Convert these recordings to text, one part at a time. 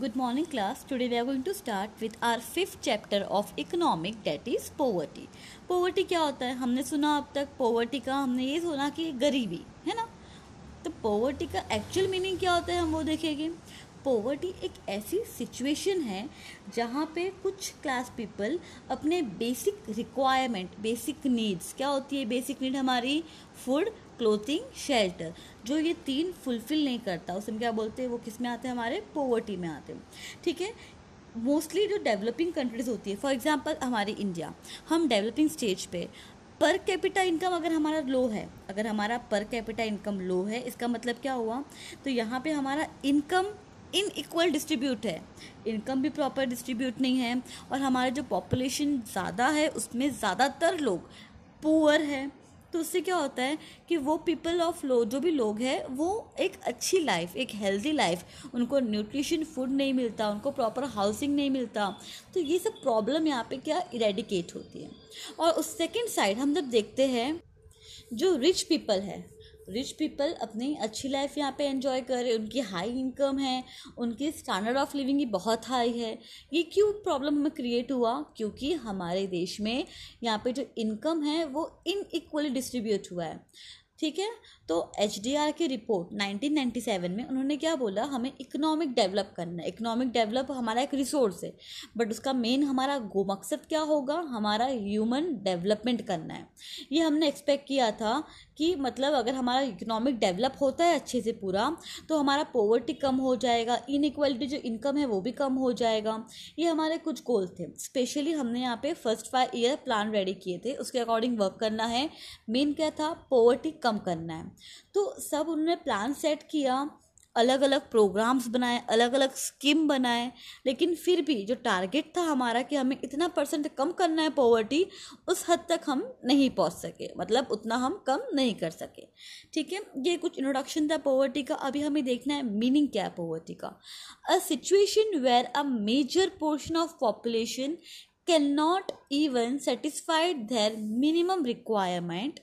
Good morning class. Today we are going to start with our fifth chapter of economic that is poverty. Poverty क्या होता है हमने सुना अब तक poverty का हमने ये सुना कि गरीबी है ना तो poverty का actual meaning क्या होता है हम वो देखेंगे poverty एक ऐसी situation है जहाँ पे कुछ class people अपने basic requirement basic needs क्या होती है basic need हमारी food क्लोथिंग शेल्टर जो ये तीन फुलफिल नहीं करता उसमें क्या बोलते हैं वो किस में आते हैं हमारे पोवर्टी में आते हैं ठीक है मोस्टली जो डेवलपिंग कंट्रीज़ होती है फॉर एग्ज़ाम्पल हमारे इंडिया हम डेवलपिंग स्टेज पे पर कैपिटा इनकम अगर हमारा लो है अगर हमारा पर कैपिटा इनकम लो है इसका मतलब क्या हुआ तो यहाँ पे हमारा इनकम इन इक्वल डिस्ट्रीब्यूट है इनकम भी प्रॉपर डिस्ट्रीब्यूट नहीं है और हमारा जो पॉपुलेशन ज़्यादा है उसमें ज़्यादातर लोग पुअर है तो उससे क्या होता है कि वो पीपल ऑफ लो जो भी लोग हैं वो एक अच्छी लाइफ एक हेल्दी लाइफ उनको न्यूट्रिशन फूड नहीं मिलता उनको प्रॉपर हाउसिंग नहीं मिलता तो ये सब प्रॉब्लम यहाँ पे क्या इरेडिकेट होती है और उस सेकेंड साइड हम जब देखते हैं जो रिच पीपल है रिच पीपल अपनी अच्छी लाइफ यहाँ पे एंजॉय कर रहे हैं उनकी हाई इनकम है उनकी स्टैंडर्ड ऑफ लिविंग ही बहुत हाई है ये क्यों प्रॉब्लम हमें क्रिएट हुआ क्योंकि हमारे देश में यहाँ पे जो इनकम है वो इनइक्वली डिस्ट्रीब्यूट हुआ है ठीक है तो एच डी आर की रिपोर्ट नाइनटीन नाइन्टी सेवन में उन्होंने क्या बोला हमें इकोनॉमिक डेवलप करना है इकोनॉमिक डेवलप हमारा एक रिसोर्स है बट उसका मेन हमारा गो मकसद क्या होगा हमारा ह्यूमन डेवलपमेंट करना है ये हमने एक्सपेक्ट किया था कि मतलब अगर हमारा इकोनॉमिक डेवलप होता है अच्छे से पूरा तो हमारा पोवर्टी कम हो जाएगा इनक्वालिटी जो इनकम है वो भी कम हो जाएगा ये हमारे कुछ गोल थे स्पेशली हमने यहाँ पे first five year plan ready किए थे उसके अकॉर्डिंग वर्क करना है मेन क्या था पोवर्टी कम करना है तो सब उन्होंने प्लान सेट किया अलग अलग प्रोग्राम्स बनाए अलग अलग स्कीम बनाए लेकिन फिर भी जो टारगेट था हमारा कि हमें इतना परसेंट कम करना है पॉवर्टी उस हद तक हम नहीं पहुंच सके मतलब उतना हम कम नहीं कर सके ठीक है ये कुछ इंट्रोडक्शन था पॉवर्टी का अभी हमें देखना है मीनिंग क्या है पॉवर्टी का a situation where a major portion of population not even satisfied their minimum requirement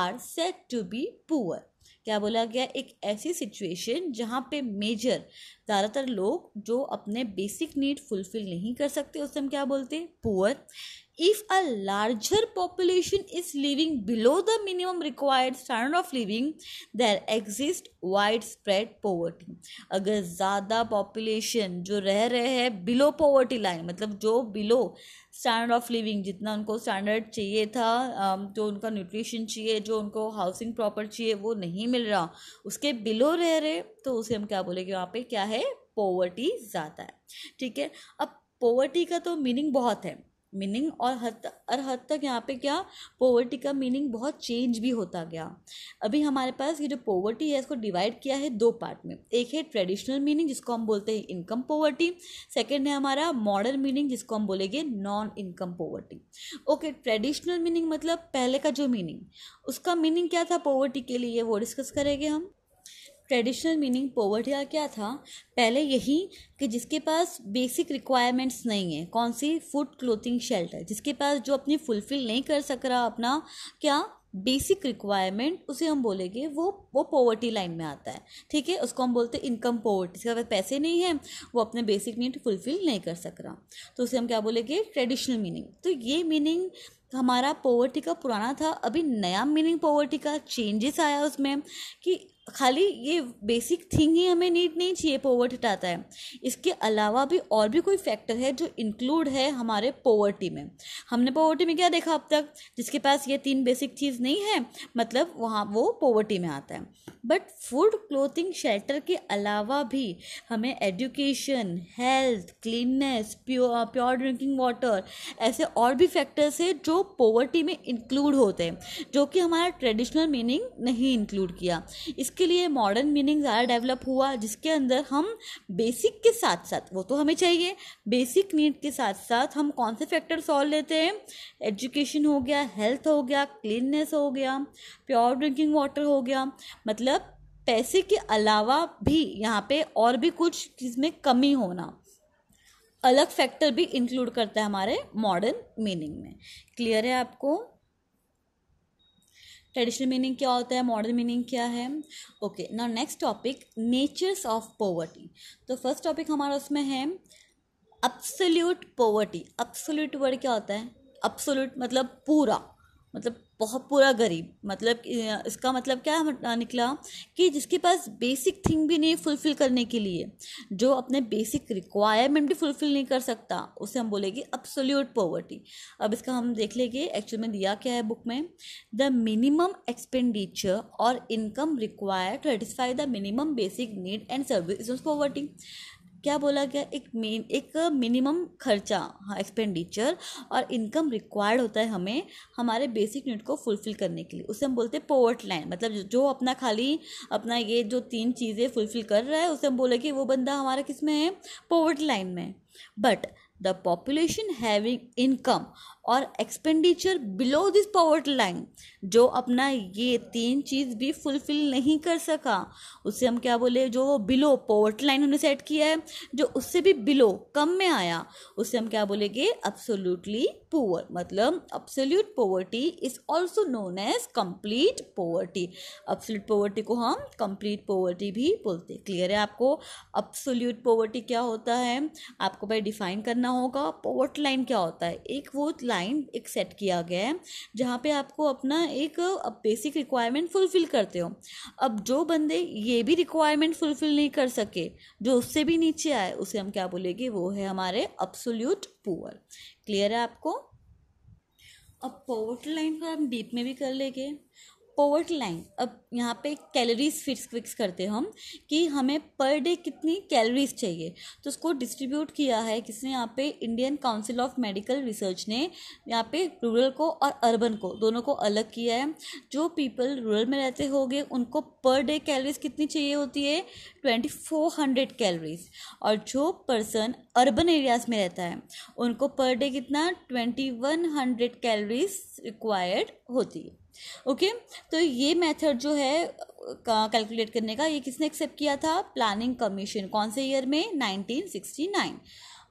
are set to be poor क्या बोला गया एक ऐसी सिचुएशन जहाँ पे मेजर ज़्यादातर लोग जो अपने बेसिक नीड फुलफिल नहीं कर सकते उस हम क्या बोलते हैं poor if a larger population is living below the minimum required standard of living there exist widespread poverty अगर ज़्यादा पॉपुलेशन जो रह रहे हैं बिलो पॉवर्टी लाइन मतलब जो बिलो स्टैंडर्ड ऑफ लिविंग जितना उनको स्टैंडर्ड चाहिए था um, जो उनका न्यूट्रिशन चाहिए जो उनको हाउसिंग प्रॉपर चाहिए वो नहीं मिल रहा उसके बिलो रह रहे तो उसे हम क्या बोलेंगे वहाँ पे क्या है पोवर्टी ज़्यादा है ठीक है अब पोवर्टी का तो मीनिंग बहुत है मीनिंग और हद और हद तक यहाँ पे क्या पोवर्टी का मीनिंग बहुत चेंज भी होता गया अभी हमारे पास ये जो पोवर्टी है इसको डिवाइड किया है दो पार्ट में एक है ट्रेडिशनल मीनिंग जिसको हम बोलते हैं इनकम पोवर्टी सेकेंड है हमारा मॉडर्न मीनिंग जिसको हम बोलेंगे non income poverty okay traditional meaning मतलब पहले का जो मीनिंग उसका मीनिंग क्या था पोवर्टी के लिए वो डिस्कस करेंगे हम ट्रेडिशनल मीनिंग पोवर्टी का क्या था पहले यही कि जिसके पास बेसिक रिक्वायरमेंट्स नहीं है कौन सी फूड क्लोथिंग शेल्टर जिसके पास जो अपनी फुलफिल नहीं कर सक रहा अपना क्या बेसिक रिक्वायरमेंट उसे हम बोलेंगे वो वो पॉवर्टी लाइन में आता है ठीक है उसको हम बोलते हैं इनकम पोवर्टी इसके पास पैसे नहीं हैं वो अपने बेसिक नीड फुलफिल नहीं कर सक रहा तो उसे हम क्या बोलेंगे ट्रेडिशनल मीनिंग तो ये मीनिंग हमारा पोवर्टी का पुराना था अभी नया मीनिंग पोवर्टी का चेंजेस आया उसमें कि खाली ये बेसिक थिंग ही हमें नीड नहीं चाहिए पोवर्ट हटाता है इसके अलावा भी और भी कोई फैक्टर है जो इंक्लूड है हमारे पोवर्टी में हमने पोवर्टी में क्या देखा अब तक जिसके पास ये तीन बेसिक चीज़ नहीं है मतलब वहाँ वो पोवर्टी में आता है बट फूड क्लोथिंग शेल्टर के अलावा भी हमें education health cleanness pure pure drinking water ऐसे और भी फैक्टर्स है जो पोवर्टी में इंक्लूड होते हैं जो कि हमारा ट्रेडिशनल मीनिंग नहीं इंक्लूड किया इस इसके लिए मॉडर्न मीनिंग ज़्यादा डेवलप हुआ जिसके अंदर हम बेसिक के साथ साथ वो तो हमें चाहिए बेसिक नीड के साथ साथ हम कौन से फैक्टर सॉल्व लेते हैं एजुकेशन हो गया हेल्थ हो गया क्लीननेस हो गया प्योर ड्रिंकिंग वाटर हो गया मतलब पैसे के अलावा भी यहाँ पे और भी कुछ चीज़ में कमी होना अलग फैक्टर भी इंक्लूड करता है हमारे मॉडर्न मीनिंग में क्लियर है आपको ट्रेडिशनल मीनिंग क्या होता है मॉडर्न मीनिंग क्या है ओके ना next topic natures of poverty तो फर्स्ट टॉपिक हमारा उसमें है अप्सोल्यूट पोवर्टी अप्सोल्यूट वर्ड क्या होता है अप्सोल्यूट मतलब पूरा मतलब बहुत पूरा गरीब मतलब इसका मतलब क्या निकला कि जिसके पास बेसिक थिंग भी नहीं फुलफ़िल करने के लिए जो अपने बेसिक रिक्वायरमेंट भी फुलफ़िल नहीं कर सकता उसे हम बोलेंगे अपसोल्यूट पॉवर्टी अब इसका हम देख लेंगे एक्चुअल में दिया क्या है बुक में द मिनिमम एक्सपेंडिचर और income require to satisfy the minimum basic need and service poverty क्या बोला गया एक मेन एक मिनिमम खर्चा हाँ एक्सपेंडिचर और इनकम रिक्वायर्ड होता है हमें हमारे बेसिक नीड को फुलफिल करने के लिए उसे हम बोलते हैं पोवर्ट लाइन मतलब जो अपना खाली अपना ये जो तीन चीज़ें फुलफिल कर रहा है उसे हम बोले कि वो बंदा हमारा किस में है पोवर्ट लाइन में but the population having income और expenditure below this poverty line जो अपना ये तीन चीज़ भी फुलफिल नहीं कर सका उससे हम क्या बोले जो वो बिलो पॉवर्टी लाइन उन्होंने सेट किया है जो उससे भी बिलो कम में आया उससे हम क्या बोलेंगे absolutely पुअर मतलब absolute poverty is also known as complete poverty absolute poverty को हम कंप्लीट पोवर्टी भी बोलते हैं क्लियर है आपको अब्सोल्यूट पोवर्टी क्या होता है आपको भाई डिफाइन करना होगा पोवर्ट लाइन क्या होता है एक वो लाइन एक सेट किया गया है जहाँ पे आपको अपना एक बेसिक रिक्वायरमेंट फुलफिल करते हो अब जो बंदे ये भी रिक्वायरमेंट फुलफिल नहीं कर सके जो उससे भी नीचे आए उसे हम क्या बोलेंगे वो है हमारे अब्सोल्यूट पुअर क्लियर है आपको अब पॉवर्टी लाइन को हम डीप में भी कर लेंगे पोवर्ट लाइन अब यहाँ पे कैलोरीज फिक्स फिक्स करते हैं हम कि हमें पर डे कितनी कैलोरीज चाहिए तो उसको डिस्ट्रीब्यूट किया है किसने यहाँ पे Indian council of medical research ने यहाँ पे रूरल को और अर्बन को दोनों को अलग किया है जो पीपल रूरल में रहते होंगे उनको पर डे कैलोरीज कितनी चाहिए होती है ट्वेंटी फोर हंड्रेड कैलोरीज और जो पर्सन अर्बन एरियाज में रहता है उनको पर डे कितना twenty one hundred calories required होती है ओके तो ये मेथड जो है कैलकुलेट करने का ये किसने एक्सेप्ट किया था प्लानिंग कमीशन कौन से ईयर में 1969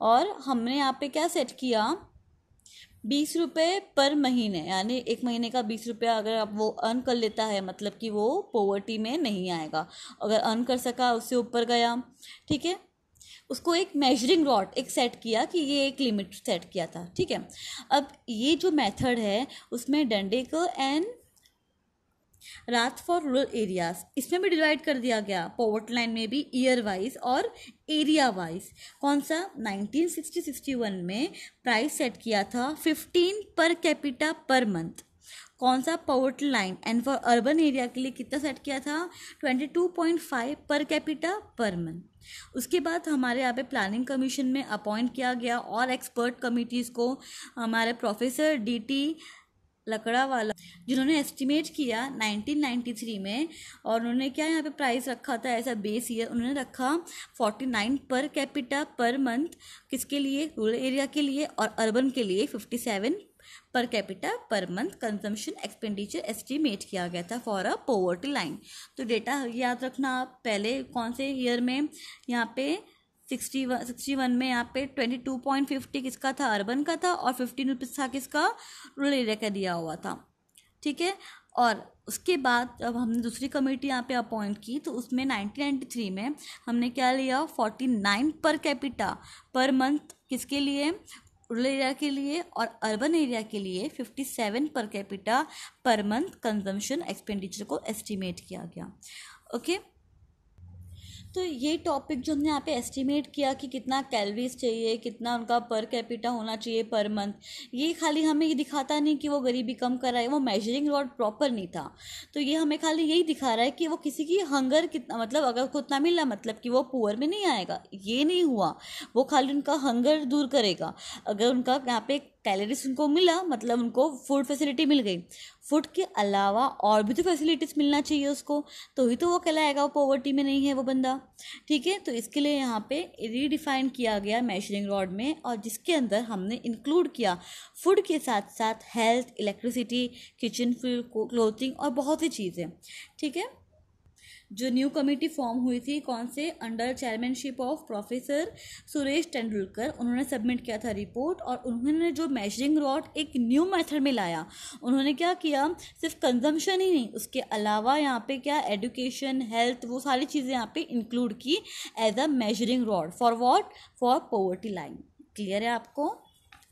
और हमने यहाँ पे क्या सेट किया बीस रुपये पर महीने यानी एक महीने का बीस रुपया अगर आप वो अर्न कर लेता है मतलब कि वो पॉवर्टी में नहीं आएगा अगर अर्न कर सका उससे ऊपर गया ठीक है उसको एक मेजरिंग रॉड एक सेट किया कि ये एक लिमिट सेट किया था ठीक है अब ये जो मेथड है उसमें डंडे को एंड रात फॉर रूरल एरियाज इसमें भी डिवाइड कर दिया गया पॉवर्ट लाइन में भी ईयर वाइज और एरिया वाइज कौन सा 1960-61 में प्राइस सेट किया था 15 पर कैपिटा पर मंथ कौन सा poverty line and for urban area के लिए कितना सेट किया था 22.5 पर कैपिटा पर मंथ उसके बाद हमारे यहाँ पे प्लानिंग कमीशन में अपॉइंट किया गया और एक्सपर्ट कमिटीज़ को हमारे प्रोफेसर डी टी लकड़ा वाला जिन्होंने एस्टिमेट किया 1993 में और उन्होंने क्या यहाँ पे प्राइस रखा था ऐसा बेस ईयर उन्होंने रखा 49 पर कैपिटा पर मंथ किसके लिए रूरल एरिया के लिए और अर्बन के लिए 57 per capita per month consumption expenditure estimate किया गया था फॉर अ पोवर्टी लाइन तो डेटा याद रखना आप पहले कौन से ईयर में यहाँ पे सिक्सटी वन सिक्सटी वन में यहाँ पे ट्वेंटी टू पॉइंट फिफ्टी किसका था अर्बन का था और फिफ्टीन रुपीज़ था किसका रूरल एरिया का दिया हुआ था ठीक है और उसके बाद जब हमने दूसरी कमेटी यहाँ पे अपॉइंट की तो उसमें नाइनटीन नाइन्टी थ्री में हमने क्या लिया forty nine per capita per month किसके लिए रूरल एरिया के लिए और अर्बन एरिया के लिए 57 per capita per month consumption expenditure को एस्टिमेट किया गया ओके okay? तो ये टॉपिक जो हमने यहाँ पे एस्टिमेट किया कि कितना कैलरीज चाहिए कितना उनका पर कैपिटा होना चाहिए पर मंथ ये खाली हमें ये दिखाता नहीं कि वो गरीबी कम कर रहा है वो मेजरिंग रॉड प्रॉपर नहीं था तो ये हमें खाली यही दिखा रहा है कि वो किसी की हंगर कितना मतलब अगर खुद ना मिला मतलब कि वो पुअर में नहीं आएगा ये नहीं हुआ वो खाली उनका हंगर दूर करेगा अगर उनका यहाँ पे कैलरीज उनको मिला मतलब उनको फूड फैसिलिटी मिल गई फूड के अलावा और भी तो फैसिलिटीज़ मिलना चाहिए उसको तो ही तो वो कहलाएगा वो पॉवर्टी में नहीं है वो बंदा ठीक है तो इसके लिए यहाँ पे रीडिफाइन किया गया मेजरिंग रॉड में और जिसके अंदर हमने इंक्लूड किया फूड के साथ साथ health electricity kitchen fuel clothing और बहुत सी चीज़ें ठीक है जो न्यू कमेटी फॉर्म हुई थी कौन से under chairmanship of professor Suresh Tendulkar उन्होंने सबमिट किया था रिपोर्ट और उन्होंने जो मेजरिंग रॉड एक न्यू मेथड में लाया उन्होंने क्या किया सिर्फ कंजम्पशन ही नहीं उसके अलावा यहाँ पे क्या एडुकेशन हेल्थ वो सारी चीज़ें यहाँ पे इंक्लूड की as a measuring rod for what for poverty line clear है आपको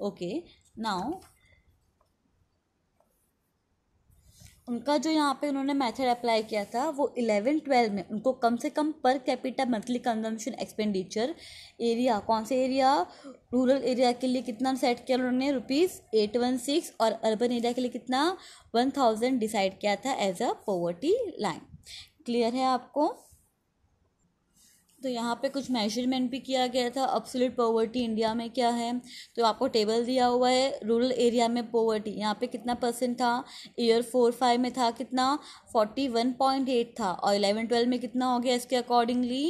ओके नाउ उनका जो यहाँ पे उन्होंने मेथड अप्लाई किया था वो इलेवन ट्वेल्व में उनको कम से कम per capita monthly consumption expenditure area कौन से एरिया रूरल एरिया के लिए कितना सेट किया उन्होंने रुपीज़ एट वन सिक्स और अर्बन एरिया के लिए कितना वन थाउजेंड डिसाइड किया था as a poverty line clear है आपको तो यहाँ पे कुछ मेजरमेंट भी किया गया था अपसोलिट पॉवर्टी इंडिया में क्या है तो आपको टेबल दिया हुआ है रूरल एरिया में पॉवर्टी यहाँ पे कितना परसेंट था ईयर फोर फाइव में था कितना फोर्टी वन पॉइंट एट था और इलेवन ट्वेल्व में कितना हो गया इसके accordingly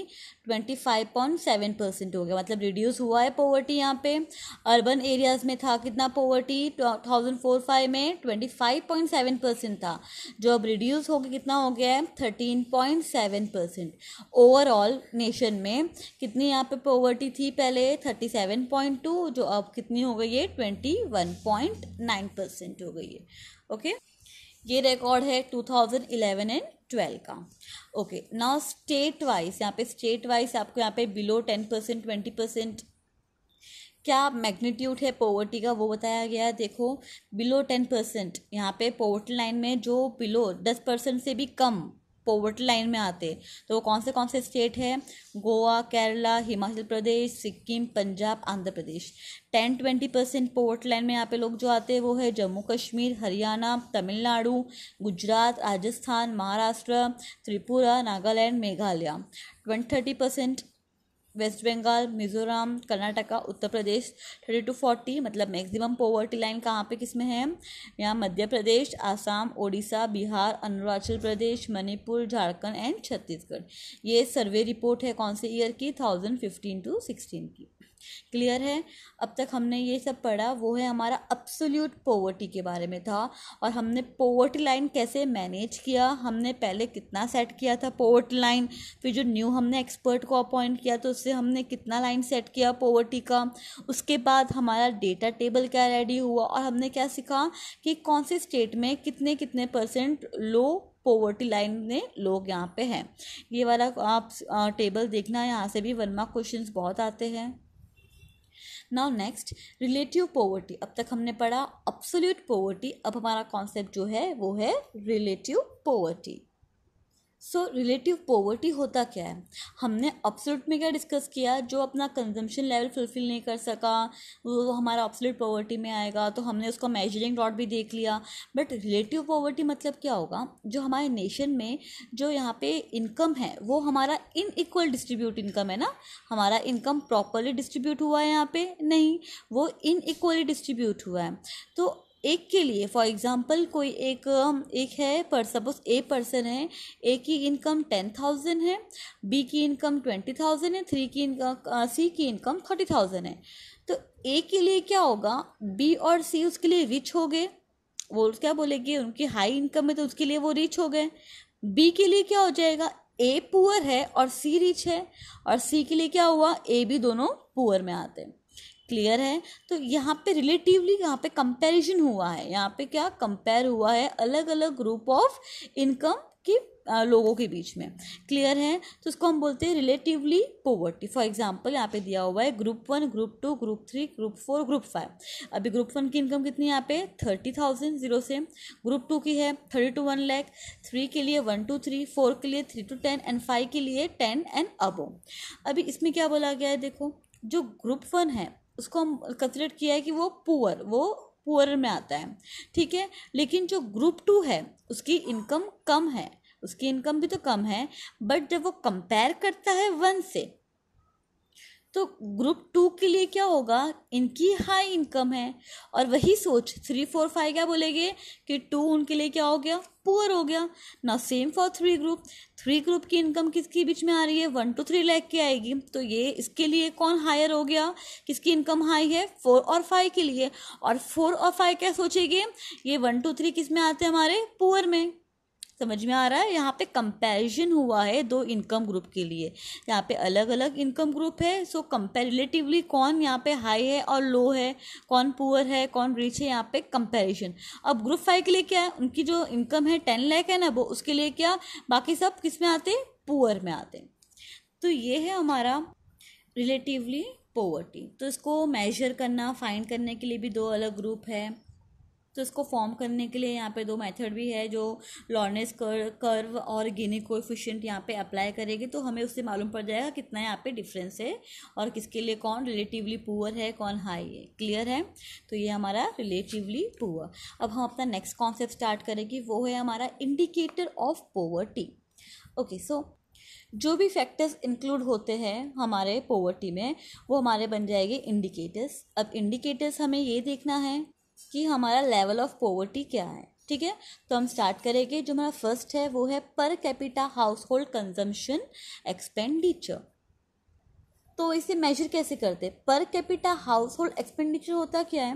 twenty five point seven percent हो गया मतलब रिड्यूस हुआ है पॉवर्टी यहाँ पे अर्बन एरियाज़ में था कितना पॉवर्टी थाउजेंड फोर फाइव में twenty five point seven percent था जो अब रिड्यूस गया कितना हो गया है thirteen point seven percent overall nation revolution में कितनी यहाँ पे पॉवर्टी थी पहले थर्टी सेवन पॉइंट टू जो अब कितनी हो गई है twenty one point nine percent हो गई है ओके ये रिकॉर्ड है two thousand eleven and twelve का ओके नाउ स्टेट वाइज यहाँ पे स्टेट वाइज आपको यहाँ पे below ten percent twenty percent क्या मैग्नीट्यूड है पॉवर्टी का वो बताया गया है देखो बिलो टेन परसेंट यहाँ पे पॉवर्टी लाइन में जो बिलो दस परसेंट से भी कम पोवर्टी लाइन में आते तो वो कौन से कौन से स्टेट है Goa Kerala Himachal Pradesh Sikkim Punjab Andhra Pradesh ten twenty percent poverty line में यहाँ पे लोग जो आते हैं वो है Jammu Kashmir Haryana Tamil Nadu Gujarat Rajasthan Maharashtra Tripura Nagaland Meghalaya twenty thirty percent West Bengal Mizoram Karnataka Uttar Pradesh thirty two forty मतलब मैक्सिमम पॉवर्टी लाइन कहाँ पे किस में है यहाँ मध्य प्रदेश आसाम ओडिशा बिहार अरुणाचल प्रदेश मणिपुर झारखंड एंड छत्तीसगढ़ ये सर्वे रिपोर्ट है कौन से ईयर की थाउजेंड फिफ्टीन टू सिक्सटीन की क्लियर है अब तक हमने ये सब पढ़ा वो है हमारा अब्सोल्यूट पोवर्टी के बारे में था और हमने पोवर्टी लाइन कैसे मैनेज किया हमने पहले कितना सेट किया था पोवर्टी लाइन फिर जो न्यू हमने एक्सपर्ट को अपॉइंट किया तो उससे हमने कितना लाइन सेट किया पोवर्टी का उसके बाद हमारा डेटा टेबल क्या रेडी हुआ और हमने क्या सीखा कि कौन से स्टेट में कितने कितने परसेंट लो पोवर्टी लाइन में लोग यहाँ पे हैं ये वाला आप टेबल देखना यहाँ से भी वर्मा क्वेश्चंस बहुत आते हैं नाउ नेक्स्ट रिलेटिव पोवर्टी अब तक हमने पढ़ा अब्सोल्यूट पोवर्टी अब हमारा कॉन्सेप्ट जो है वो है relative poverty so relative poverty होता क्या है हमने ऑप्सलिट में क्या डिस्कस किया जो अपना कंजम्पशन लेवल फुलफिल नहीं कर सका वो हमारा ऑप्सलिट पोवर्टी में आएगा तो हमने उसका मेजरिंग डॉट भी देख लिया बट रिलेटिव पोवर्टी मतलब क्या होगा जो हमारे नेशन में जो यहाँ पे इनकम है वो हमारा इन इक्वल डिस्ट्रीब्यूट इनकम है ना हमारा इनकम प्रॉपरली डिस्ट्रीब्यूट हुआ है यहाँ पे नहीं वो इन इक्वली डिस्ट्रीब्यूट हुआ है तो एक के लिए फॉर एग्ज़ाम्पल कोई एक um, एक है पर सपोज ए पर्सन है ए की इनकम टेन थाउजेंड है बी की इनकम ट्वेंटी थाउजेंड है थ्री की इनकम सी uh, की इनकम थर्टी थाउजेंड है तो ए के लिए क्या होगा बी और सी उसके लिए रिच हो गए वो क्या बोलेगी उनकी हाई इनकम है तो उसके लिए वो रिच हो गए बी के लिए क्या हो जाएगा ए पुअर है और सी रिच है और सी के लिए क्या हुआ ए भी दोनों पुअर में आते हैं क्लियर है तो यहाँ पे रिलेटिवली यहाँ पे कंपैरिजन हुआ है यहाँ पे क्या कंपेयर हुआ है अलग अलग ग्रुप ऑफ इनकम की लोगों के बीच में क्लियर है तो उसको हम बोलते हैं रिलेटिवली पोवर्टी फॉर एग्जांपल यहाँ पे दिया हुआ है group one group two group three group four group five अभी ग्रुप वन की इनकम कितनी यहाँ पे थर्टी थाउजेंड जीरो से ग्रुप टू की है thirty two one lakh three के लिए वन टू थ्री फोर के लिए three two ten and five के लिए टेन एंड अबो अभी इसमें क्या बोला गया है देखो जो ग्रुप वन है उसको हम कंसिडर किया है कि वो पुअर वो पुअर में आता है ठीक है लेकिन जो ग्रुप टू है उसकी इनकम कम है उसकी इनकम भी तो कम है बट जब वो कंपेयर करता है वन से तो ग्रुप टू के लिए क्या होगा इनकी हाई इनकम है और वही सोच थ्री फोर फाइव क्या बोलेंगे कि टू उनके लिए क्या हो गया पुअर हो गया ना same for three group three group की इनकम किसके बीच में आ रही है वन टू थ्री लैख की आएगी तो ये इसके लिए कौन हायर हो गया किसकी इनकम हाई है फोर और फाइव के लिए और फोर और फाइव क्या सोचेंगे ये वन टू थ्री किस में आते हैं हमारे पुअर में समझ में आ रहा है यहाँ पे कंपैरिजन हुआ है दो इनकम ग्रुप के लिए यहाँ पे अलग अलग इनकम ग्रुप है सो कंपेरेटिवली कौन यहाँ पे हाई है और लो है कौन पुअर है कौन रिच है यहाँ पे कंपेरिजन अब ग्रुप फाइव के लिए क्या है उनकी जो इनकम है टेन लैख है ना वो उसके लिए क्या बाकी सब किस में आते पुअर में आते तो ये है हमारा रिलेटिवली पोवर्टी तो इसको मेजर करना फाइंड करने के लिए भी दो अलग ग्रुप है तो इसको फॉर्म करने के लिए यहाँ पे दो मेथड भी है जो लॉर्नेस कर, कर्व और गिनी कोफिशेंट यहाँ पे अप्लाई करेगी तो हमें उससे मालूम पड़ जाएगा कितना यहाँ पे डिफरेंस है और किसके लिए कौन रिलेटिवली पुअर है कौन हाई है क्लियर है तो ये हमारा रिलेटिवली पुअर अब हम अपना नेक्स्ट कॉन्सेप्ट स्टार्ट करेंगे वो है हमारा indicator of poverty okay so जो भी फैक्टर्स इंक्लूड होते हैं हमारे पोवर्टी में वो हमारे बन जाएंगे इंडिकेटर्स अब इंडिकेटर्स हमें ये देखना है कि हमारा लेवल ऑफ पॉवर्टी क्या है ठीक है तो हम स्टार्ट करेंगे जो हमारा फर्स्ट है वो है per capita household consumption expenditure तो इसे मेजर कैसे करते हैं पर कैपिटा हाउस होल्ड एक्सपेंडिचर होता क्या है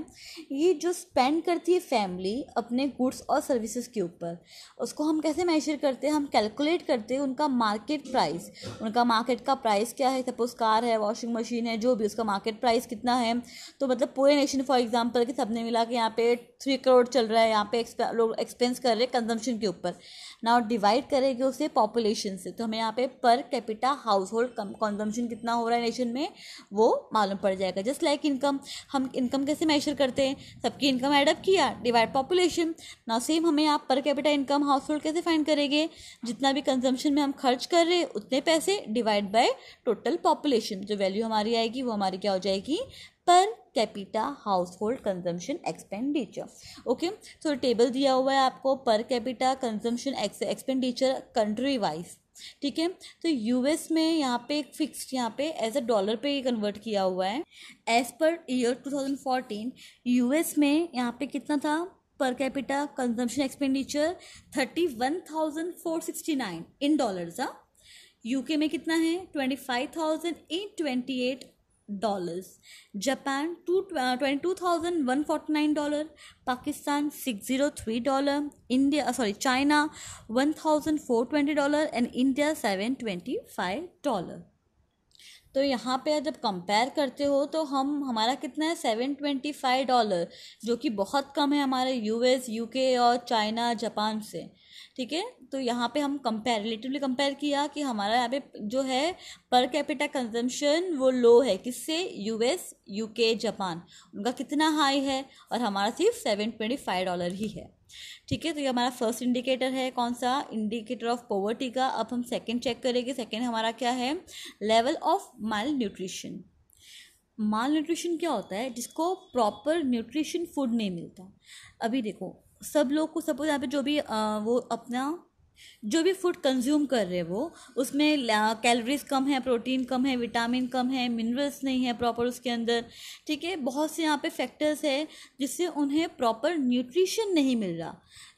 ये जो स्पेंड करती है फैमिली अपने गुड्स और सर्विसेज के ऊपर उसको हम कैसे मेजर करते हैं हम कैलकुलेट करते हैं उनका मार्केट प्राइस उनका मार्केट का प्राइस क्या है सपोज कार है वॉशिंग मशीन है जो भी उसका मार्केट प्राइस कितना है तो मतलब पूरे नेशन फॉर एग्जाम्पल कि सबने मिला के यहाँ पे थ्री करोड़ चल रहा है यहाँ पे लोग एक्सपेंस कर रहे हैं कंजम्पशन के ऊपर ना डिवाइड करेंगे उसे पॉपुलेशन से तो हमें यहाँ पे per capita household consumption कितना हो रहा है मेजर में वो मालूम पड़ जाएगा जस्ट लाइक इनकम हम इनकम कैसे मेजर करते हैं सबकी इनकम एडअप किया डिवाइड पॉपुलेशन ना सेम हमें आप per capita income household कैसे फाइंड करेंगे जितना भी कंजम्पशन में हम खर्च कर रहे हैं उतने पैसे डिवाइड बाय टोटल पॉपुलेशन जो वैल्यू हमारी आएगी वो हमारी क्या हो जाएगी per capita household consumption expenditure okay so table दिया हुआ है आपको per capita consumption expenditure country wise ठीक है तो यूएस में यहाँ पे एक फिक्स्ड यहाँ पे एज अ डॉलर पे कन्वर्ट किया हुआ है एज पर ईयर 2014 यूएस में यहाँ पे कितना था per capita consumption expenditure thirty one thousand four sixty nine in dollars UK में कितना है twenty five thousand eight twenty eight dollars Japan two twenty two thousand one forty nine dollar Pakistan six zero three dollar India sorry China one thousand four twenty dollar and India seven twenty five dollar तो यहाँ पे जब compare करते हो तो हम हमारा कितना है सेवन ट्वेंटी फाइव डॉलर जो कि बहुत कम है हमारे यू एस यू के और चाइना जापान से ठीक है तो यहाँ पे हम कंपेयर रिलेटिवली कंपेयर किया कि हमारा यहाँ पे जो है पर कैपिटा कंजम्पशन वो लो है किससे यूएस यूके जापान उनका कितना हाई है और हमारा सिर्फ सेवन ट्वेंटी फाइव डॉलर ही है ठीक है तो ये हमारा फर्स्ट इंडिकेटर है कौन सा इंडिकेटर ऑफ पोवर्टी का अब हम सेकेंड चेक करेंगे सेकेंड हमारा क्या है level of malnutrition malnutrition क्या होता है जिसको प्रॉपर न्यूट्रिशन फूड नहीं मिलता अभी देखो सब लोग को सपोज यहाँ पे जो भी आ, वो अपना जो भी फूड कंज्यूम कर रहे वो उसमें कैलोरीज कम है प्रोटीन कम है विटामिन कम है मिनरल्स नहीं है प्रॉपर उसके अंदर ठीक है बहुत से यहाँ पे फैक्टर्स है जिससे उन्हें प्रॉपर न्यूट्रिशन नहीं मिल रहा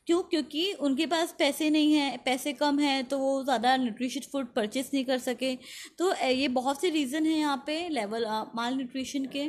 क्यों क्योंकि उनके पास पैसे नहीं हैं पैसे कम है तो वो ज़्यादा न्यूट्रिशन फूड परचेस नहीं कर सके तो ये बहुत से रीज़न हैं यहाँ पे लेवल माल न्यूट्रिशन के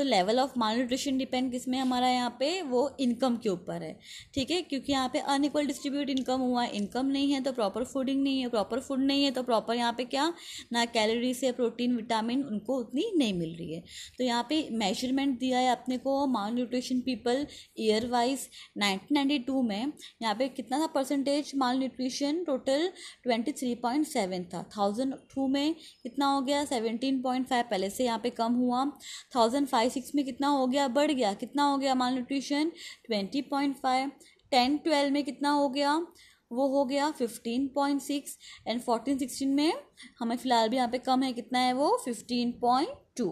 तो level of malnutrition depend किस में हमारा यहाँ पे वो इनकम के ऊपर है ठीक है क्योंकि यहाँ पे अनइक्वल डिस्ट्रीब्यूट इनकम हुआ है इनकम नहीं है तो प्रॉपर फूडिंग नहीं है प्रॉपर फूड नहीं है तो प्रॉपर यहाँ पे क्या ना कैलोरीज या प्रोटीन विटामिन उनको उतनी नहीं मिल रही है तो यहाँ पे मेजरमेंट दिया है अपने को malnutrition people year wise nineteen में यहाँ पे कितना था percentage malnutrition total twenty three point seven था थाउजेंड टू में कितना हो गया सेवनटीन पॉइंट फाइव पहले से यहाँ पे कम हुआ थाउजेंड फाइव फाइव सिक्स में कितना हो गया बढ़ गया कितना हो गया malnutrition twenty point five ten twelve में कितना हो गया वो हो गया fifteen point six and fourteen sixteen में हमें फ़िलहाल भी यहाँ पे कम है कितना है वो फिफ्टीन पॉइंट टू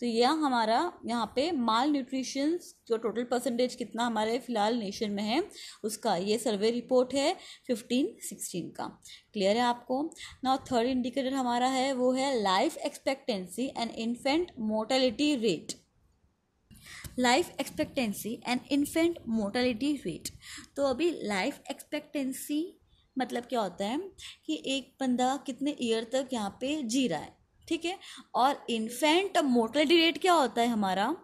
तो यह हमारा यहाँ पे माल न्यूट्रिशन जो टोटल परसेंटेज कितना हमारे फिलहाल नेशन में है उसका ये सर्वे रिपोर्ट है फिफ्टीन सिक्सटीन का क्लियर है आपको ना थर्ड इंडिकेटर हमारा है वो है life expectancy and infant mortality rate life expectancy and infant mortality rate तो अभी लाइफ एक्सपेक्टेंसी मतलब क्या होता है कि एक बंदा कितने ईयर तक यहाँ पे जी रहा है ठीक है और इन्फेंट मोर्टेलिटी रेट क्या होता है हमारा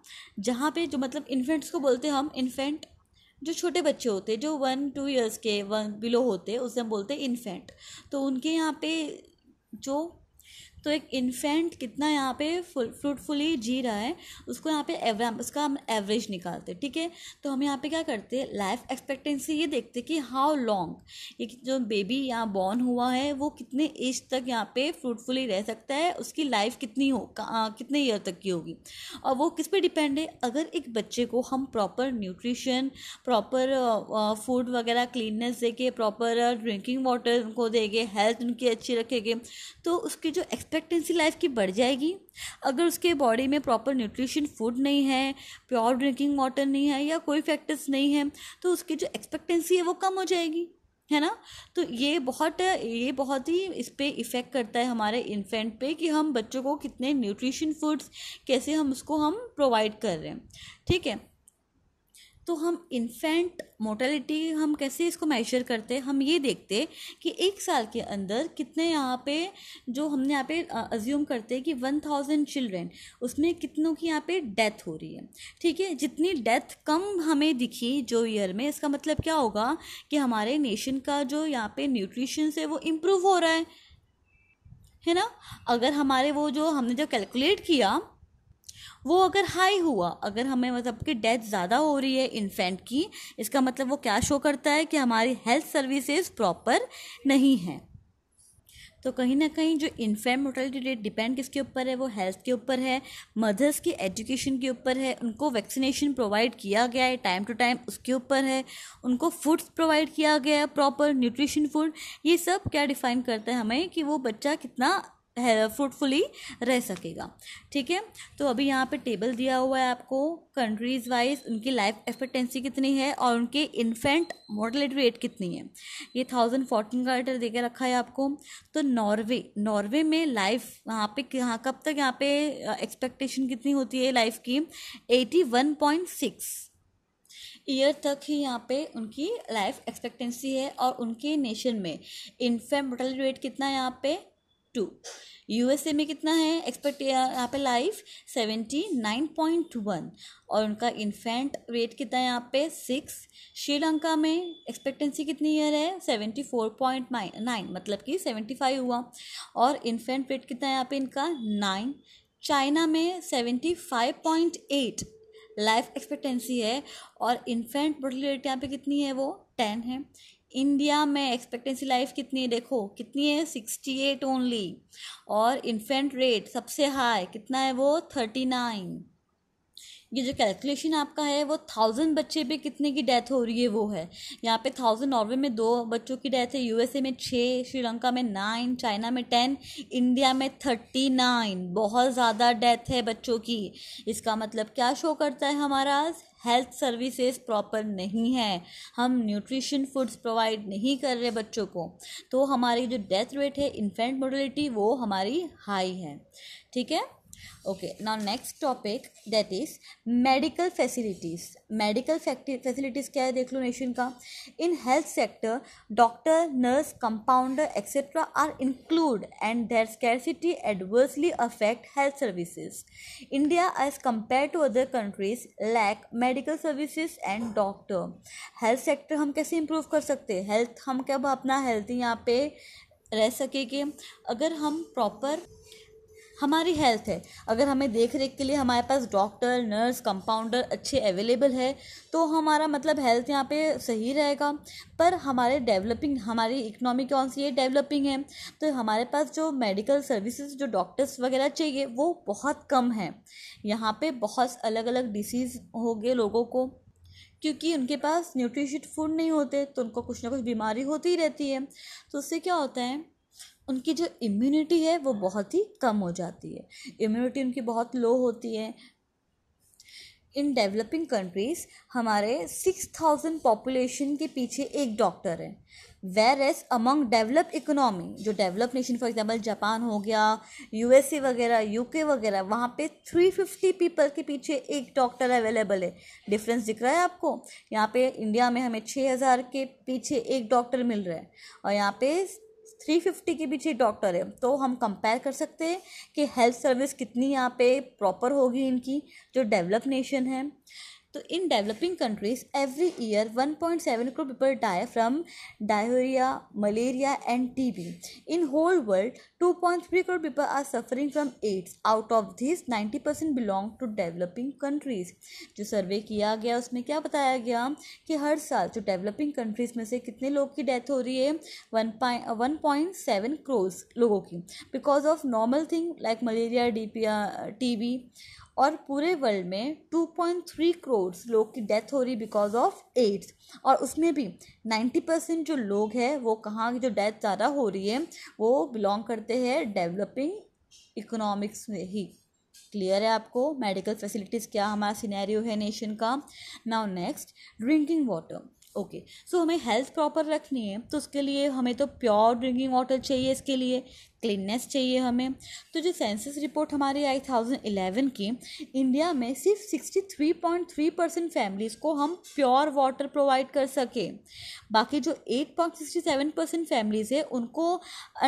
जहाँ पे जो मतलब इन्फेंट्स को बोलते हैं हम इन्फेंट जो छोटे बच्चे होते हैं जो वन टू इयर्स के वन बिलो होते हैं उसे हम बोलते हैं इन्फेंट तो उनके यहाँ पे जो तो एक इन्फेंट कितना यहाँ पे फ्रूटफुली जी रहा है उसको यहाँ पे एवर उसका हम एवरेज निकालते हैं ठीक है तो हम यहाँ पे क्या करते हैं लाइफ एक्सपेक्टेंसी ये देखते हैं कि हाउ लॉन्ग एक जो बेबी यहाँ बॉर्न हुआ है वो कितने एज तक यहाँ पे फ्रूटफुली रह सकता है उसकी लाइफ कितनी हो आ, हाँ, कितने ईयर तक की होगी और वो किस पर डिपेंड है अगर एक बच्चे को हम प्रॉपर न्यूट्रिशन प्रॉपर फूड वगैरह क्लीननेस दे प्रॉपर ड्रिंकिंग वाटर उनको देंगे हेल्थ उनकी अच्छी रखेंगे तो उसकी जो एक्सपेक्ट एक्सपेक्टेंसी लाइफ की बढ़ जाएगी अगर उसके बॉडी में प्रॉपर न्यूट्रिशन फूड नहीं है प्योर ड्रिंकिंग वाटर नहीं है या कोई फैक्टर्स नहीं है तो उसकी जो एक्सपेक्टेंसी है वो कम हो जाएगी है ना तो ये बहुत ये बहुत ही इस पर इफ़ेक्ट करता है हमारे इन्फेंट पे कि हम बच्चों को कितने न्यूट्रिशन फूड्स कैसे हम उसको हम प्रोवाइड कर रहे हैं ठीक है तो हम इन्फेंट मोटेलिटी हम कैसे इसको मेजर करते हम ये देखते कि एक साल के अंदर कितने यहाँ पे जो हमने यहाँ पे अज्यूम करते हैं कि वन थाउजेंड चिल्ड्रेन उसमें कितनों की यहाँ पे डेथ हो रही है ठीक है जितनी डेथ कम हमें दिखी जो ईयर में इसका मतलब क्या होगा कि हमारे नेशन का जो यहाँ पे न्यूट्रिशन है वो इम्प्रूव हो रहा है है ना अगर हमारे वो जो हमने जो कैलकुलेट किया वो अगर हाई हुआ अगर हमें मतलब कि डेथ ज़्यादा हो रही है इन्फेंट की इसका मतलब वो क्या शो करता है कि हमारी हेल्थ सर्विसेज प्रॉपर नहीं हैं तो कहीं ना कहीं जो इन्फेंट मोर्टेलिटी रेट डिपेंड किसके ऊपर है वो हेल्थ के ऊपर है मदर्स की एजुकेशन के ऊपर है उनको वैक्सीनेशन प्रोवाइड किया गया है टाइम टू टाइम उसके ऊपर है उनको फूड्स प्रोवाइड किया गया है प्रॉपर न्यूट्रिशन फूड ये सब क्या डिफाइन करता है हमें कि वो बच्चा कितना फ्रूटफुली रह सकेगा ठीक है तो अभी यहाँ पे टेबल दिया हुआ है आपको कंट्रीज़ वाइज उनकी लाइफ एक्सपेक्टेंसी कितनी है और उनके इन्फेंट मोर्टलिटी रेट कितनी है ये थाउजेंड फोर्टीन का रेटर देकर रखा है आपको तो नॉर्वे नॉर्वे में लाइफ वहाँ पे यहाँ कब तक यहाँ पे एक्सपेक्टेशन कितनी होती है लाइफ की eighty one point six year तक ही यहाँ पे उनकी लाइफ एक्सपेक्टेंसी है और उनके नेशन में इन्फेंट मोर्टलिटी रेट कितना है यहाँ पे टू यूएसए में कितना है एक्सपेक्ट यहाँ पे life seventy nine point one और उनका इन्फेंट रेट कितना है यहाँ पे सिक्स श्रीलंका में एक्सपेक्टेंसी कितनी ईयर है सेवेंटी फोर पॉइंट नाइन मतलब कि सेवेंटी फाइव हुआ और इन्फेंट रेट कितना है यहाँ पे इनका नाइन चाइना में seventy five point eight life expectancy है और इन्फेंट मोर्टली रेट यहाँ पे कितनी है वो टेन है इंडिया में एक्सपेक्टेंसी लाइफ कितनी है देखो कितनी है सिक्सटी एट ओनली और इन्फेंट रेट सबसे हाई कितना है वो थर्टी नाइन ये जो कैलकुलेशन आपका है वो थाउजेंड बच्चे पे कितने की डेथ हो रही है वो है यहाँ पे थाउजेंड नॉर्वे में दो बच्चों की डेथ है यूएसए में छः श्रीलंका में नाइन चाइना में टेन इंडिया में थर्टी नाइन बहुत ज़्यादा डेथ है बच्चों की इसका मतलब क्या शो करता है हमारा हेल्थ सर्विसेज प्रॉपर नहीं है हम न्यूट्रिशन फूड्स प्रोवाइड नहीं कर रहे बच्चों को तो हमारी जो डेथ रेट है इन्फेंट मोर्टलिटी वो हमारी हाई है ठीक है okay now next topic that is medical facilities medical facilities क्या है देख लो नेशन का in health sector doctor nurse compounder etcetera are include and there scarcity adversely affect health services India as compare to other countries lack medical services and doctor health sector हम कैसे improve कर सकते health हम क्या अपना health यहाँ पे रह सके कि अगर हम प्रॉपर हमारी हेल्थ है अगर हमें देख रेख के लिए हमारे पास डॉक्टर नर्स कंपाउंडर अच्छे अवेलेबल है तो हमारा मतलब हेल्थ यहाँ पे सही रहेगा पर हमारे डेवलपिंग हमारी इकनॉमी कौन सी है डेवलपिंग है तो हमारे पास जो मेडिकल सर्विसेज जो डॉक्टर्स वगैरह चाहिए वो बहुत कम है यहाँ पे बहुत अलग अलग डिसीज़ हो गए लोगों को क्योंकि उनके पास न्यूट्रिश फूड नहीं होते तो उनको कुछ ना कुछ बीमारी होती ही रहती है तो उससे क्या होता है उनकी जो इम्यूनिटी है वो बहुत ही कम हो जाती है इम्यूनिटी उनकी बहुत लो होती है इन डेवलपिंग कंट्रीज़ हमारे सिक्स थाउजेंड पॉपुलेशन के पीछे एक डॉक्टर है whereas among develop economy जो develop nation for example Japan हो गया यू एस ए वगैरह यूके वगैरह वहाँ पे थ्री फिफ्टी पीपल के पीछे एक डॉक्टर अवेलेबल है डिफरेंस दिख रहा है आपको यहाँ पे इंडिया में हमें छः हज़ार के पीछे एक डॉक्टर मिल रहा है और यहाँ पे थ्री फिफ्टी के पीछे डॉक्टर है तो हम कंपेयर कर सकते हैं कि हेल्थ सर्विस कितनी यहाँ पे प्रॉपर होगी इनकी जो डेवलप नेशन है तो in developing countries every year 1.7 crore people die from diarrhoea malaria and TB in whole world 2.3 crore people are suffering from AIDS out of this 90 percent belong to developing countries जो survey किया गया उसमें क्या बताया गया कि हर साल जो डेवलपिंग कंट्रीज में से कितने लोग की डेथ हो रही है one one point seven crore लोगों की because of normal thing like malaria D P T B और पूरे वर्ल्ड में 2.3 करोड़ लोग की डेथ हो रही बिकॉज ऑफ एड्स और उसमें भी 90 परसेंट जो लोग हैं वो कहाँ की जो डेथ ज़्यादा हो रही है वो बिलोंग करते हैं डेवलपिंग इकोनॉमिक्स में ही क्लियर है आपको मेडिकल फैसिलिटीज़ क्या हमारा सिनेरियो है नेशन का now next drinking water okay so हमें हेल्थ प्रॉपर रखनी है तो उसके लिए हमें तो प्योर ड्रिंकिंग वाटर चाहिए इसके लिए क्लीननेस चाहिए हमें तो जो सेंसस रिपोर्ट हमारी आई थाउजेंड इलेवन की इंडिया में सिर्फ sixty three point three percent families को हम प्योर वाटर प्रोवाइड कर सके बाकी जो eight point sixty seven percent families है उनको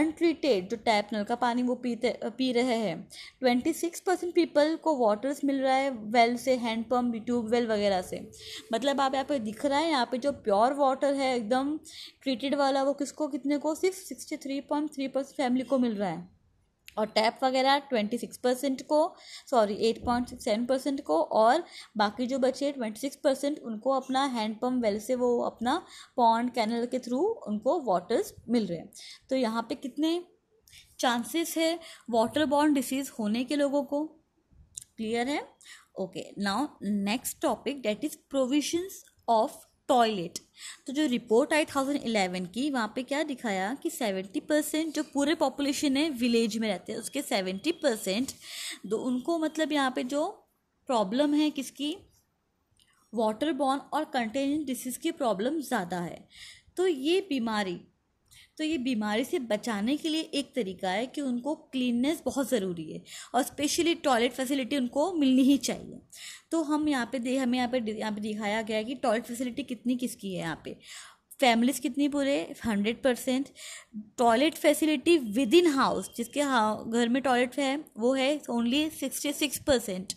अनट्रीटेड जो टैप नल का पानी वो पीते पी रहे हैं ट्वेंटी सिक्स परसेंट पीपल को वाटर्स मिल रहा है वेल से हैंडपम्प ट्यूबवेल वगैरह से मतलब आप यहाँ पे दिख रहा है यहाँ पे जो प्योर वाटर है एकदम ट्रीटेड वाला वो किसको कितने को सिर्फ sixty three point three percent family को मिल रहा है और टैप वगैरह ट्वेंटी सिक्स परसेंट को sorry eight point seven percent को और बाकी जो बचे ट्वेंटी सिक्स परसेंट उनको अपना हैंडपम्प वेल से वो अपना पॉन्ड कैनल के थ्रू उनको वाटर्स मिल रहे हैं तो यहाँ पे कितने चांसेस है वाटर बॉर्न डिसीज़ होने के लोगों को क्लियर है okay now next topic that is provisions of toilet तो जो रिपोर्ट आई थाउजेंड इलेवन की वहाँ पे क्या दिखाया कि सेवेंटी परसेंट जो पूरे पॉपुलेशन है विलेज में रहते हैं उसके सेवेंटी परसेंट तो उनको मतलब यहाँ पे जो प्रॉब्लम है किसकी वाटर बॉर्न और कंटेनियस डिसीज़ की प्रॉब्लम ज़्यादा है तो ये बीमारी तो ये बीमारी से बचाने के लिए एक तरीका है कि उनको क्लीननेस बहुत ज़रूरी है और स्पेशली टॉयलेट फैसिलिटी उनको मिलनी ही चाहिए तो हम यहाँ पे दे हमें यहाँ पे यहाँ पे दिखाया गया है कि टॉयलेट फैसिलिटी कितनी किसकी है यहाँ पे फैमिलीज कितनी पूरे hundred percent toilet facility within house जिसके हाँ घर में टॉयलेट है वो है ओनली सिक्सटी सिक्स परसेंट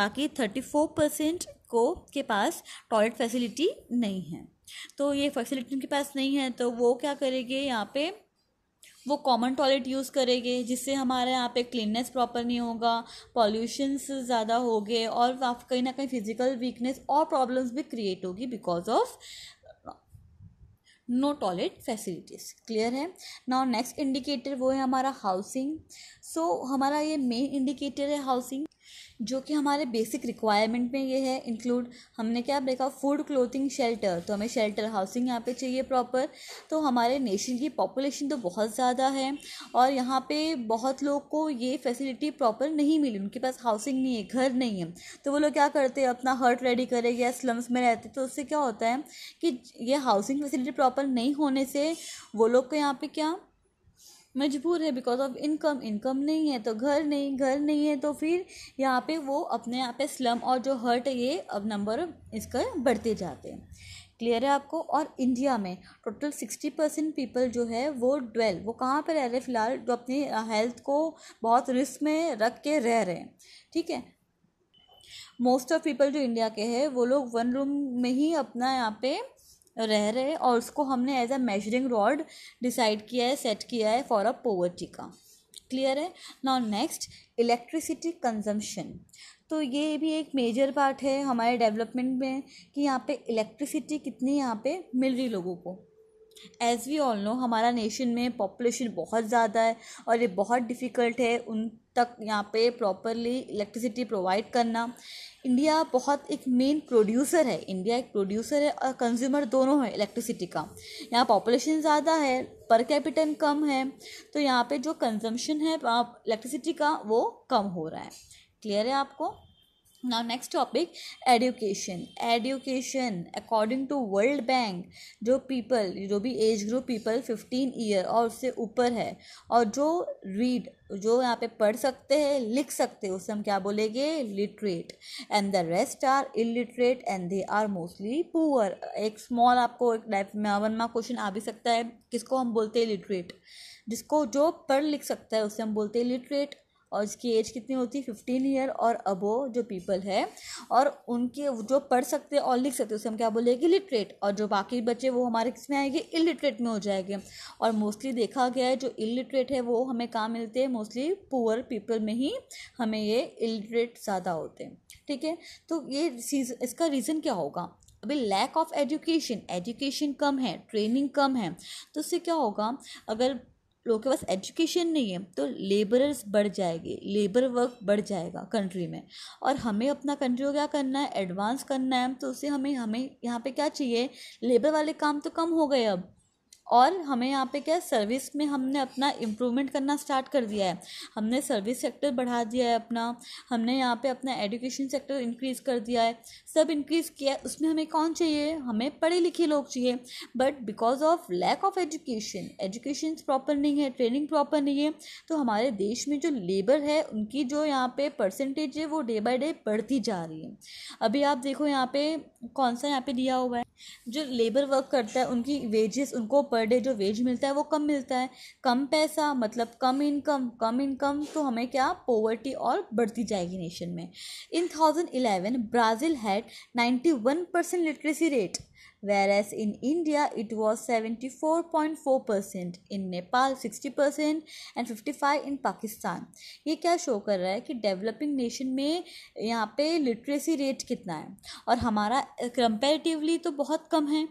बाकी थर्टी फोर परसेंट को के पास टॉयलेट फैसिलिटी नहीं है तो ये फैसिलिटी उनके पास नहीं है तो वो क्या करेंगे यहाँ पे वो कॉमन टॉयलेट यूज़ करेंगे जिससे हमारे यहाँ पे क्लीननेस प्रॉपर नहीं होगा पॉल्यूशंस ज़्यादा हो गए और आप कहीं ना कहीं फिजिकल वीकनेस और प्रॉब्लम्स भी क्रिएट होगी because of no toilet facilities clear है नाउ नेक्स्ट इंडिकेटर वो है हमारा हाउसिंग सो so, हमारा ये मेन इंडिकेटर है हाउसिंग जो कि हमारे बेसिक रिक्वायरमेंट में ये है इंक्लूड हमने क्या देखा फूड क्लोथिंग शेल्टर तो हमें शेल्टर हाउसिंग यहाँ पे चाहिए प्रॉपर तो हमारे नेशन की पॉपुलेशन तो बहुत ज़्यादा है और यहाँ पे बहुत लोग को ये फैसिलिटी प्रॉपर नहीं मिली उनके पास हाउसिंग नहीं है घर नहीं है तो वो लोग क्या करते हैं अपना हर्ट रेडी करेगा या स्लम्स में रहते तो उससे क्या होता है कि ये हाउसिंग फैसिलिटी प्रॉपर नहीं होने से वो लोग को यहाँ पर क्या मजबूर है बिकॉज ऑफ इनकम इनकम नहीं है तो घर नहीं घर नहीं है तो फिर यहाँ पे वो अपने यहाँ पे स्लम और जो हर्ट ये अब नंबर इसका बढ़ते जाते हैं क्लियर है आपको और इंडिया में टोटल सिक्सटी परसेंट पीपल जो है वो ड्वेल वो कहाँ पर रह रहे फिलहाल जो अपनी हेल्थ को बहुत रिस्क में रख के रह रहे हैं ठीक है मोस्ट ऑफ पीपल जो इंडिया के हैं वो लोग वन रूम में ही अपना यहाँ पे रह रहे और उसको हमने as a measuring rod decide किया है सेट किया है फॉर अ पोवर्टी का क्लियर है नाउ नेक्स्ट इलेक्ट्रिसिटी कंजम्पशन तो ये भी एक मेजर पार्ट है हमारे डेवलपमेंट में कि यहाँ पे इलेक्ट्रिसिटी कितनी यहाँ पे मिल रही लोगों को एज़ वी ऑल नो हमारा नेशन में पॉपुलेशन बहुत ज़्यादा है और ये बहुत डिफ़िकल्ट है उन तक यहाँ पे प्रॉपरली इलेक्ट्रिसिटी प्रोवाइड करना इंडिया बहुत एक मेन प्रोड्यूसर है इंडिया एक प्रोड्यूसर है और कंज्यूमर दोनों है इलेक्ट्रिसिटी का यहाँ पॉपुलेशन ज़्यादा है पर कैपिटन कम है तो यहाँ पे जो कंजम्पशन है इलेक्ट्रिसिटी का वो कम हो रहा है क्लियर है आपको now next topic education education according to world bank जो पीपल जो भी age group people fifteen year और उससे ऊपर है और जो रीड जो यहाँ पे पढ़ सकते हैं लिख सकते हैं उससे हम क्या बोलेंगे literate and the rest are illiterate and they are mostly poor एक स्मॉल आपको एक वन मार्क क्वेश्चन आ भी सकता है किसको हम बोलते हैं लिटरेट जिसको जो पढ़ लिख सकता है उसे हम बोलते हैं लिटरेट और इसकी एज कितनी होती है फिफ्टीन ईयर और अबो जो पीपल है और उनके जो पढ़ सकते हैं और लिख सकते हैं उसे हम क्या बोलेंगे लिटरेट और जो बाकी बच्चे वो हमारे किस में आएंगे इलिटरेट में हो जाएंगे और मोस्टली देखा गया है जो इलिटरेट है वो हमें कहाँ मिलते हैं मोस्टली पुअर पीपल में ही हमें ये इलिटरेट ज़्यादा होते हैं ठीक है तो ये इसका रीज़न क्या होगा अभी लैक ऑफ एजुकेशन एजुकेशन कम है ट्रेनिंग कम है तो उससे क्या होगा अगर लोगों के पास एजुकेशन नहीं है तो लेबरर्स बढ़ जाएंगे लेबर वर्क बढ़ जाएगा कंट्री में और हमें अपना कंट्री को क्या करना है एडवांस करना है तो उसे हमें हमें यहाँ पे क्या चाहिए लेबर वाले काम तो कम हो गए अब और हमें यहाँ पे क्या है सर्विस में हमने अपना इम्प्रूवमेंट करना स्टार्ट कर दिया है हमने सर्विस सेक्टर बढ़ा दिया है अपना हमने यहाँ पे अपना एजुकेशन सेक्टर इंक्रीज़ कर दिया है सब इंक्रीज़ किया है उसमें हमें कौन चाहिए हमें पढ़े लिखे लोग चाहिए but because of lack of education education proper नहीं है ट्रेनिंग प्रॉपर नहीं है तो हमारे देश में जो लेबर है उनकी जो यहाँ पे परसेंटेज है वो डे बाय डे बढ़ती जा रही है अभी आप देखो यहाँ पे कौन सा यहाँ पे दिया हुआ है जो लेबर वर्क करता है उनकी वेजेस उनको पर डे जो वेज मिलता है वो कम मिलता है कम पैसा मतलब कम इनकम कम इनकम तो हमें क्या पॉवर्टी और बढ़ती जाएगी नेशन में in thousand eleven Brazil had ninety one percent literacy rate whereas in India it was 74.4%, in Nepal 60% and 55 in Pakistan. ये क्या शो कर रहा है कि डेवलपिंग नेशन में यहाँ पे लिटरेसी रेट कितना है और हमारा कंपेरेटिवली तो बहुत कम है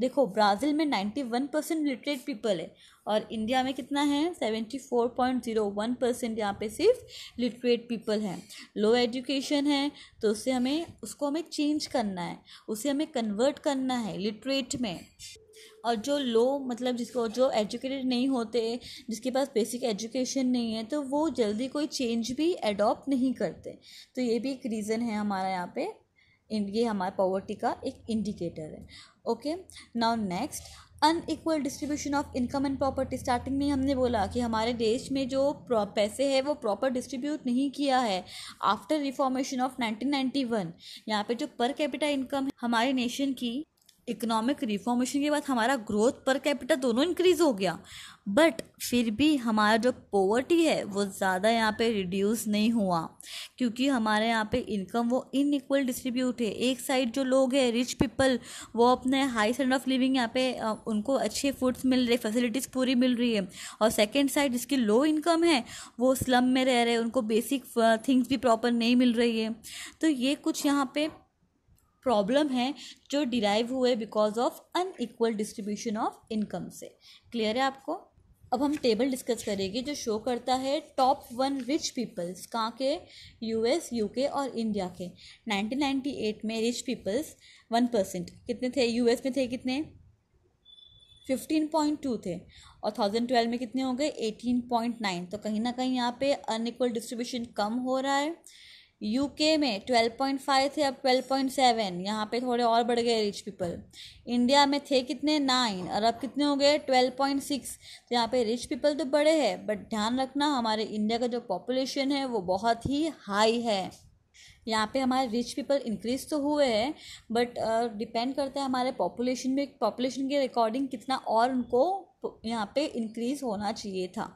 देखो ब्राज़ील में ninety one percent literate people है और इंडिया में कितना है seventy four point zero one percent यहाँ पे सिर्फ लिटरेट पीपल है लो एजुकेशन है तो उससे हमें उसको हमें चेंज करना है उसे हमें कन्वर्ट करना है लिटरेट में और जो लो मतलब जिसको जो एजुकेटेड नहीं होते जिसके पास बेसिक एजुकेशन नहीं है तो वो जल्दी कोई चेंज भी एडॉप्ट नहीं करते तो ये भी एक रीज़न है हमारा यहाँ पे ये हमारे पॉवर्टी का एक इंडिकेटर है okay now next unequal distribution of income and property starting में हमने बोला कि हमारे देश में जो पैसे है वो प्रॉपर डिस्ट्रीब्यूट नहीं किया है आफ्टर रिफॉर्मेशन ऑफ 1991 यहाँ पे जो पर कैपिटा इनकम हमारे नेशन की इकोनॉमिक रिफॉर्मेशन के बाद हमारा ग्रोथ पर कैपिटल दोनों इंक्रीज हो गया बट फिर भी हमारा जो पॉवर्टी है वो ज़्यादा यहाँ पे रिड्यूस नहीं हुआ क्योंकि हमारे यहाँ पे इनकम वो इनइक्वल डिस्ट्रीब्यूट है एक साइड जो लोग हैं रिच पीपल वो अपने हाई स्टैंडर्ड ऑफ लिविंग यहाँ पे उनको अच्छे फूड्स मिल रहे फैसिलिटीज़ पूरी मिल रही है और सेकेंड साइड जिसकी लो इनकम है वो स्लम में रह रहे उनको बेसिक थिंग्स भी प्रॉपर नहीं मिल रही है तो ये कुछ यहाँ पर प्रॉब्लम है जो डिराइव हुए because of unequal distribution of income से क्लियर है आपको अब हम टेबल डिस्कस करेंगे जो शो करता है टॉप वन रिच पीपल्स कहाँ के यूएस यूके और इंडिया के 1998 में रिच पीपल्स वन परसेंट कितने थे यूएस में थे कितने 15.2 थे और 2012 में कितने हो गए 18.9 तो कहीं ना कहीं यहाँ पे अनइक्वल डिस्ट्रीब्यूशन कम हो रहा है यूके में 12.5 थे अब 12.7 यहाँ पे थोड़े और बढ़ गए रिच पीपल इंडिया में थे कितने नाइन और अब कितने हो गए 12.6 तो यहाँ पे रिच पीपल तो बड़े हैं बट ध्यान रखना हमारे इंडिया का जो पॉपुलेशन है वो बहुत ही हाई है यहाँ पे हमारे रिच पीपल इंक्रीज तो हुए हैं बट डिपेंड करता है हमारे पॉपुलेशन में पॉपुलेशन के अकॉर्डिंग कितना और उनको यहाँ पे इंक्रीज होना चाहिए था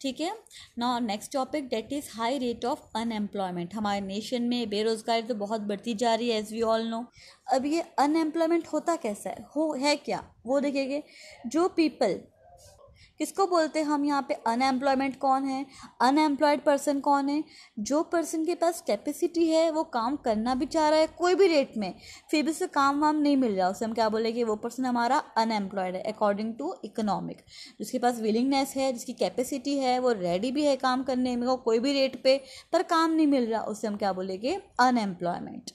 ठीक है ना next topic that is high rate of unemployment हमारे नेशन में बेरोज़गारी तो बहुत बढ़ती जा रही है एज वी ऑल नो अब ये अनएम्प्लॉयमेंट होता कैसा है हो है क्या वो देखेंगे जो पीपल किसको बोलते हैं हम यहाँ पे अनएम्प्लॉयमेंट कौन है अनएम्प्लॉयड पर्सन कौन है जो पर्सन के पास कैपेसिटी है वो काम करना भी चाह रहा है कोई भी रेट में फिर भी उसे काम वाम नहीं मिल रहा उसे हम क्या बोलेंगे वो पर्सन हमारा अनएम्प्लॉयड है अकॉर्डिंग टू इकोनॉमिक जिसके पास विलिंगनेस है जिसकी कैपेसिटी है वो रेडी भी है काम करने में वो कोई भी रेट पर काम नहीं मिल रहा उसे हम क्या बोलेंगे अनएम्प्लॉयमेंट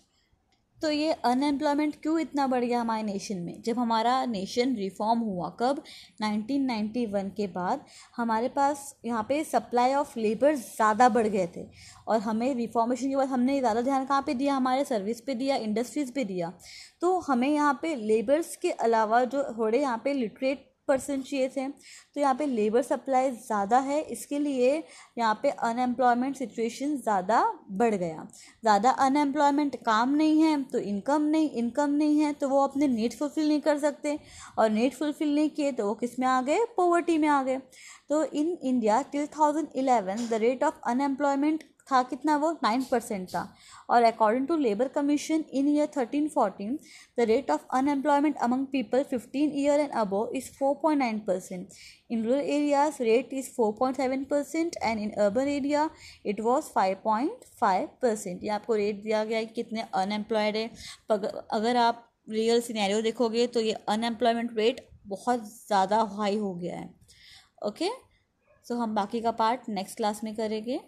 तो ये अनएम्प्लॉयमेंट क्यों इतना बढ़ गया हमारे नेशन में जब हमारा नेशन रिफॉर्म हुआ कब 1991 के बाद हमारे पास यहाँ पे सप्लाई ऑफ लेबर ज़्यादा बढ़ गए थे और हमें रिफॉर्मेशन के बाद हमने ज़्यादा ध्यान कहाँ पे दिया हमारे सर्विस पे दिया इंडस्ट्रीज़ पे दिया तो हमें यहाँ पे लेबर्स के अलावा जो थोड़े यहाँ पे लिटरेट परसेंट चाहिए थे तो यहाँ पे लेबर सप्लाई ज़्यादा है इसके लिए यहाँ पे अनएम्प्लॉयमेंट सिचुएशन ज़्यादा बढ़ गया ज़्यादा अनएम्प्लॉयमेंट काम नहीं है तो इनकम नहीं इनकम नहीं है तो वो अपने नीड फुलफ़िल नहीं कर सकते और नीड फुलफ़िल नहीं किए तो वो किस में आ गए पॉवर्टी में आ गए तो in India till thousand eleven the rate of unemployment था कितना वो नाइन परसेंट था और according to labour commission in year thirteen fourteen the rate of unemployment among people fifteen year and above is four point nine percent in rural areas rate is four point seven percent and in urban area it was five point five percent ये आपको rate दिया गया है कितने unemployed है अगर आप real scenario देखोगे तो ये अनएम्प्लॉयमेंट रेट बहुत ज़्यादा हाई हो गया है ओके okay? सो so, हम बाकी का पार्ट नेक्स्ट क्लास में करेंगे